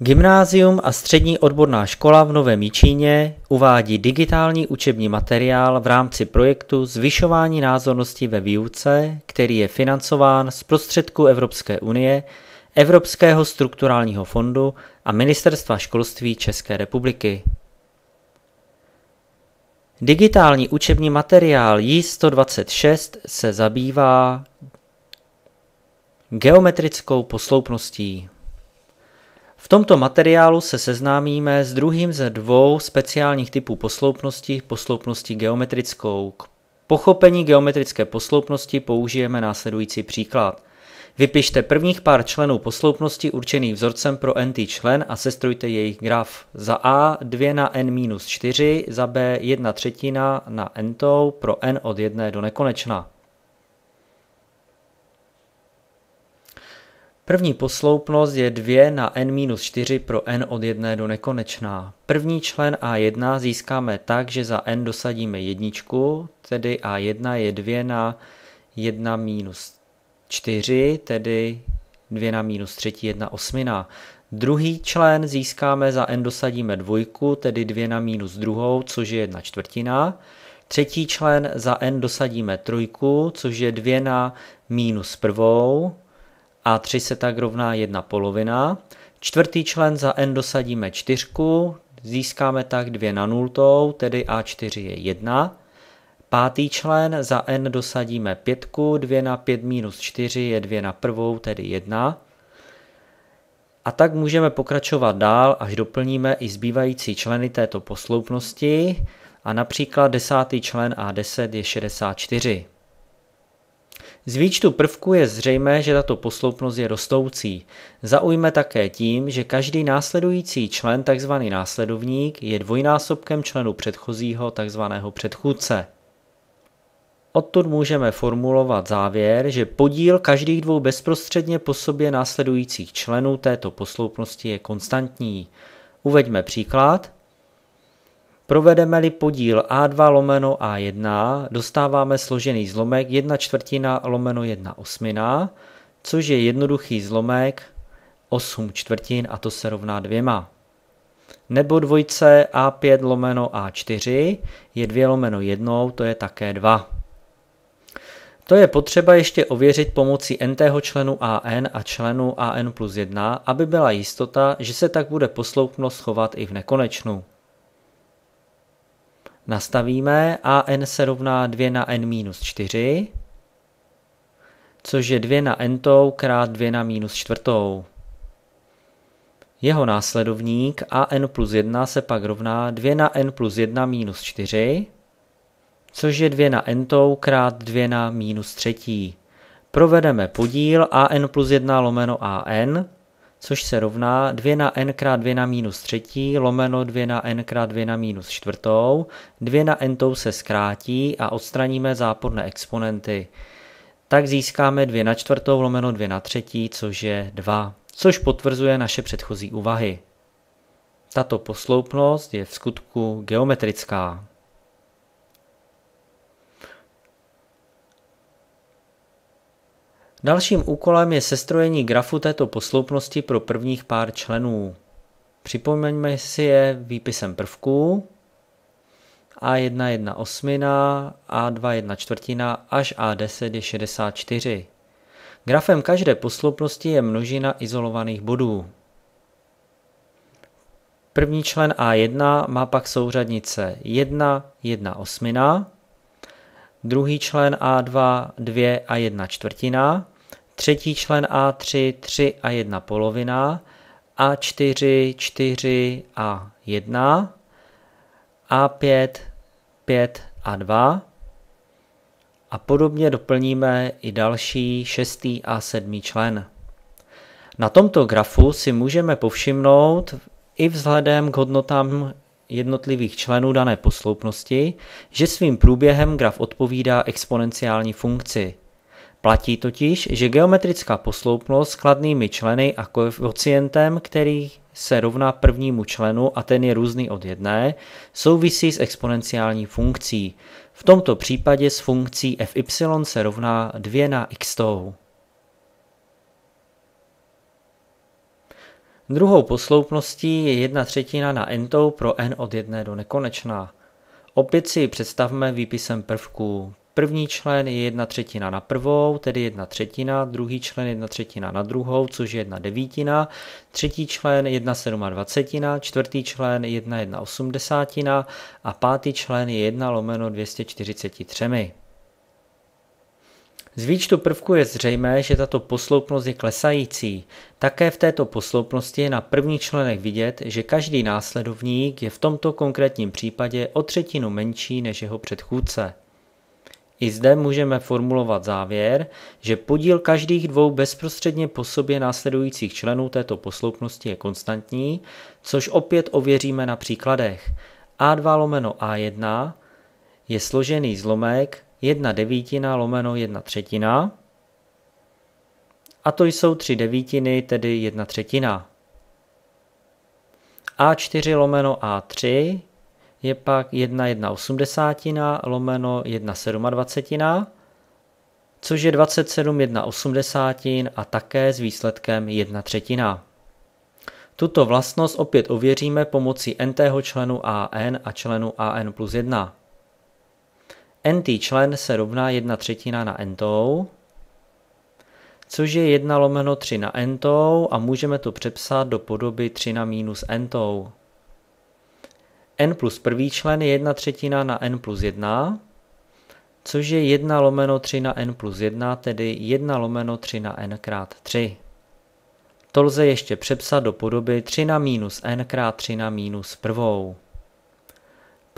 Gymnázium a střední odborná škola v Novém Jičíně uvádí digitální učební materiál v rámci projektu Zvyšování názornosti ve výuce, který je financován z prostředků Evropské unie, Evropského strukturálního fondu a Ministerstva školství České republiky. Digitální učební materiál J126 se zabývá geometrickou posloupností. V tomto materiálu se seznámíme s druhým ze dvou speciálních typů posloupnosti, posloupnosti geometrickou. K pochopení geometrické posloupnosti použijeme následující příklad. Vypište prvních pár členů posloupnosti určených vzorcem pro n člen a sestrojte jejich graf. Za a 2 na n-4, za b 1 třetina na n pro n od 1 do nekonečna. První posloupnost je 2 na n-4 pro n od 1 do nekonečná. První člen a1 získáme tak, že za n dosadíme jedničku, tedy a1 je 2 na 1 minus 4, tedy 2 na minus 3, 1 osmina. Druhý člen získáme za n dosadíme dvojku, tedy 2 na minus druhou, což je 1 čtvrtina. Třetí člen za n dosadíme trojku, což je 2 na minus prvou, a 3 se tak rovná jedna polovina. Čtvrtý člen za n dosadíme čtyřku, získáme tak 2 na nultou, tedy a4 je 1. Pátý člen za n dosadíme pětku, 2 na 5 minus 4 je 2 na prvou, tedy 1. A tak můžeme pokračovat dál, až doplníme i zbývající členy této posloupnosti a například desátý člen A10 je 64. Z výčtu prvků je zřejmé, že tato posloupnost je rostoucí. Zaujme také tím, že každý následující člen, tzv. následovník, je dvojnásobkem členu předchozího, tzv. předchůdce. Odtud můžeme formulovat závěr, že podíl každých dvou bezprostředně po sobě následujících členů této posloupnosti je konstantní. Uveďme příklad. Provedeme-li podíl A2 lomeno A1, dostáváme složený zlomek 1 čtvrtina lomeno 1 osmina, což je jednoduchý zlomek 8 čtvrtin a to se rovná dvěma. Nebo dvojce A5 lomeno A4 je 2 lomeno 1, to je také 2. To je potřeba ještě ověřit pomocí n-tého členu an a členu an plus 1, aby byla jistota, že se tak bude posloupnost chovat i v nekonečnu nastavíme a n se rovná 2 na n minus 4, což je 2 na n tou krát 2 na minus čtvrtou. Jeho následovník a n plus 1 se pak rovná 2 na n plus 1 minus 4, což je 2 na n tou krát 2 na minus třetí. Provedeme podíl a n plus 1 lomeno a n, což se rovná 2 na n krát 2 na minus třetí lomeno 2 na n krát 2 na minus čtvrtou. 2 na n tou se zkrátí a odstraníme záporné exponenty. Tak získáme 2 na čtvrtou lomeno 2 na třetí, což je 2, což potvrzuje naše předchozí úvahy. Tato posloupnost je v skutku geometrická. Dalším úkolem je sestrojení grafu této posloupnosti pro prvních pár členů. Připomeňme si je výpisem prvků A1 1 osmina, A2 1 čtvrtina až A10 je 64. Grafem každé posloupnosti je množina izolovaných bodů. První člen A1 má pak souřadnice 1 1 osmina, druhý člen A2 2 a 1 čtvrtina, třetí člen A3 3 a 1 polovina, A4 4 a 1, A5 5 a 2 a podobně doplníme i další šestý a sedmý člen. Na tomto grafu si můžeme povšimnout i vzhledem k hodnotám jednotlivých členů dané posloupnosti, že svým průběhem graf odpovídá exponenciální funkci. Platí totiž, že geometrická posloupnost s kladnými členy a koeficientem, který se rovná prvnímu členu a ten je různý od jedné, souvisí s exponenciální funkcí. V tomto případě s funkcí fy se rovná 2 na x Druhou posloupností je jedna třetina na entou pro n od 1 do nekonečná. Opět si ji představme výpisem prvků. První člen je jedna třetina na prvou, tedy jedna třetina, druhý člen jedna třetina na druhou, což je jedna devítina, třetí člen jedna sedmadvacetina, čtvrtý člen jedna jedna osmdesátina a pátý člen je jedna lomeno 243. Z výčtu prvku je zřejmé, že tato posloupnost je klesající. Také v této posloupnosti je na první členek vidět, že každý následovník je v tomto konkrétním případě o třetinu menší než jeho předchůdce. I zde můžeme formulovat závěr, že podíl každých dvou bezprostředně po sobě následujících členů této posloupnosti je konstantní, což opět ověříme na příkladech. A2 lomeno A1 je složený zlomek 1 devítina lomeno 1 třetina. A to jsou 3 devítiny, tedy 1 třetina. A4 lomeno A3 je pak 1 1 osmdesátina lomeno 1 sedmadvacetina, což je 27 1 osmdesátin a také s výsledkem 1 třetina. Tuto vlastnost opět ověříme pomocí ntho členu an a členu an plus 1. NT člen se rovná 1 třetina na ntou, což je 1 lomeno 3 na ntou a můžeme to přepsat do podoby 3 na minus ntou. n plus prvý člen je 1 třetina na n plus 1, což je 1 lomeno 3 na n plus 1, tedy 1 lomeno 3 na n krát 3. To lze ještě přepsat do podoby 3 na minus n krát 3 na minus prvou.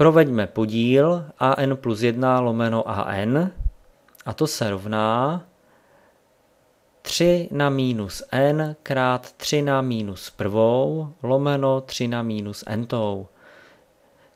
Proveďme podíl AN plus 1 lomeno AN a to se rovná 3 na minus n krát 3 na minus prvou lomeno 3 na minus n tou.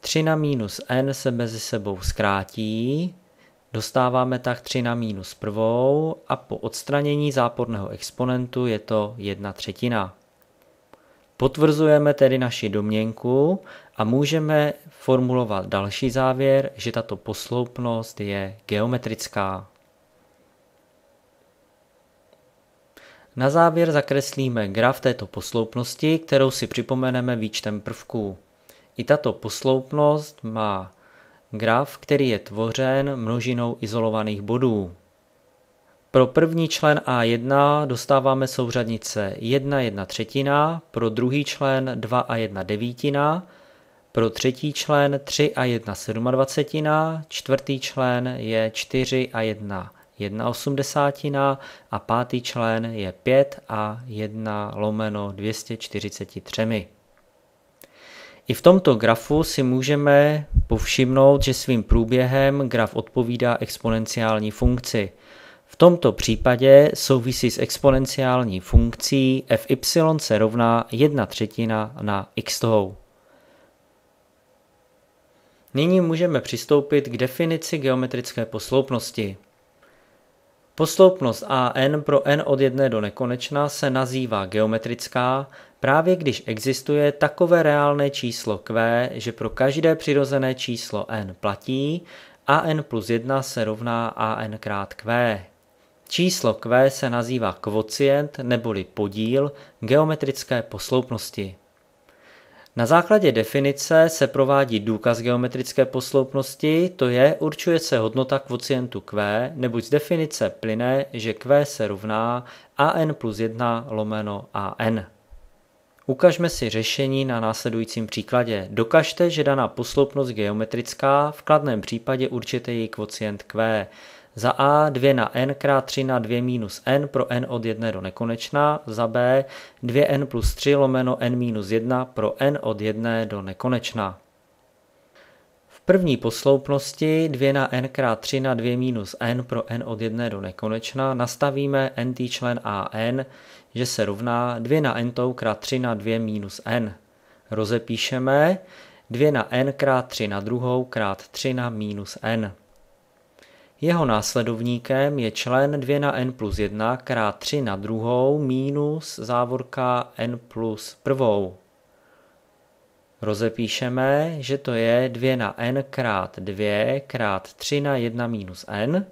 3 na minus n se mezi sebou zkrátí, dostáváme tak 3 na minus prvou a po odstranění záporného exponentu je to 1 třetina. Potvrzujeme tedy naši domněnku a můžeme formulovat další závěr, že tato posloupnost je geometrická. Na závěr zakreslíme graf této posloupnosti, kterou si připomeneme výčtem prvků. I tato posloupnost má graf, který je tvořen množinou izolovaných bodů. Pro první člen A1 dostáváme souřadnice 1 1 třetina, pro druhý člen 2 a 1 devítina, pro třetí člen 3 a 1 sedmadvacetina, čtvrtý člen je 4 a 1 1 osmdesátina a pátý člen je 5 a 1 lomeno 243. I v tomto grafu si můžeme povšimnout, že svým průběhem graf odpovídá exponenciální funkci – v tomto případě souvisí s exponenciální funkcí fy se rovná 1 třetina na x tohou. Nyní můžeme přistoupit k definici geometrické posloupnosti. Posloupnost AN pro n od 1 do nekonečna se nazývá geometrická, právě když existuje takové reálné číslo q, že pro každé přirozené číslo n platí a n plus 1 se rovná a n krát q. Číslo Q se nazývá kvocient neboli podíl geometrické posloupnosti. Na základě definice se provádí důkaz geometrické posloupnosti, to je určuje se hodnota kvocientu Q, neboť z definice plyne, že Q se rovná AN plus 1 lomeno AN. Ukažme si řešení na následujícím příkladě. Dokažte, že daná posloupnost geometrická, v kladném případě určite její kvocient Q. Za A 2 na n krát 3 na 2 minus n pro n od 1 do nekonečna. Za B 2n plus 3 lomeno n minus 1 pro n od 1 do nekonečna V první posloupnosti 2 na n krát 3 na 2 minus n pro n od 1 do nekonečna nastavíme n-tý člen a n, že se rovná 2 na n tou krát 3 na 2 minus n. Rozepíšeme 2 na n krát 3 na druhou krát 3 na minus n. Jeho následovníkem je člen 2 na n plus 1 krát 3 na druhou minus závorka n plus prvou. Rozepíšeme, že to je 2 na n krát 2 krát 3 na 1 minus n.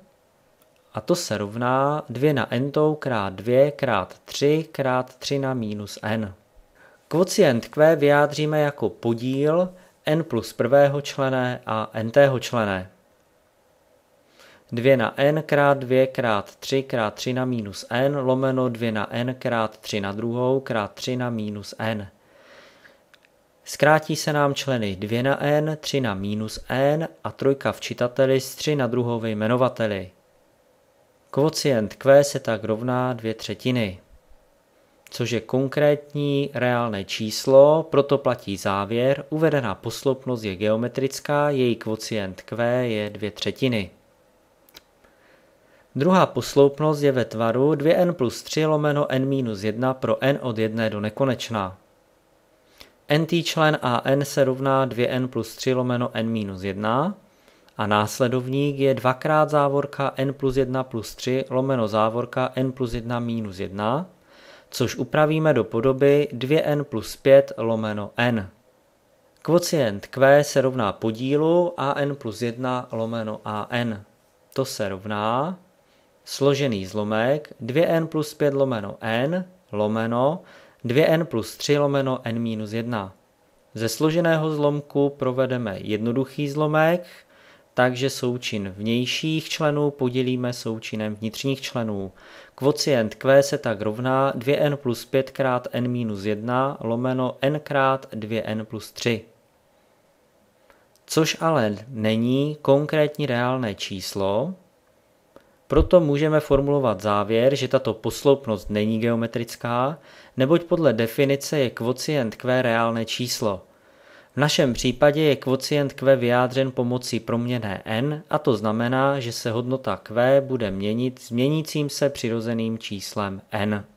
A to se rovná 2 na n krát 2 krát 3 krát 3 na minus n. Kvocient q vyjádříme jako podíl n plus prvého člené a n tého člené. 2 na n krát 2 krát 3 krát 3 na minus n lomeno 2 na n krát 3 na druhou krát 3 na minus n. Zkrátí se nám členy 2 na n, 3 na minus n a trojka v čitateli s 3 na druhou ve jmenovateli. Kvocient q se tak rovná 2 třetiny, což je konkrétní reálné číslo, proto platí závěr, uvedená posloupnost je geometrická, její kvocient q je 2 třetiny. Druhá posloupnost je ve tvaru 2n plus 3 lomeno n minus 1 pro n od 1 do nekonečná. nt člen a n se rovná 2n plus 3 lomeno n minus 1 a následovník je dvakrát závorka n plus 1 plus 3 lomeno závorka n plus 1 minus 1, což upravíme do podoby 2n plus 5 lomeno n. Kvocient q se rovná podílu a n plus 1 lomeno a n. To se rovná složený zlomek 2n plus 5 lomeno n lomeno 2n plus 3 lomeno n minus 1. Ze složeného zlomku provedeme jednoduchý zlomek, takže součin vnějších členů podělíme součinem vnitřních členů. Kvocient Q se tak rovná 2n plus 5 krát n minus 1 lomeno n krát 2n plus 3. Což ale není konkrétní reálné číslo, proto můžeme formulovat závěr, že tato posloupnost není geometrická, neboť podle definice je kvocient Q reálné číslo. V našem případě je kvocient Q vyjádřen pomocí proměné n a to znamená, že se hodnota Q bude měnit změnícím se přirozeným číslem n.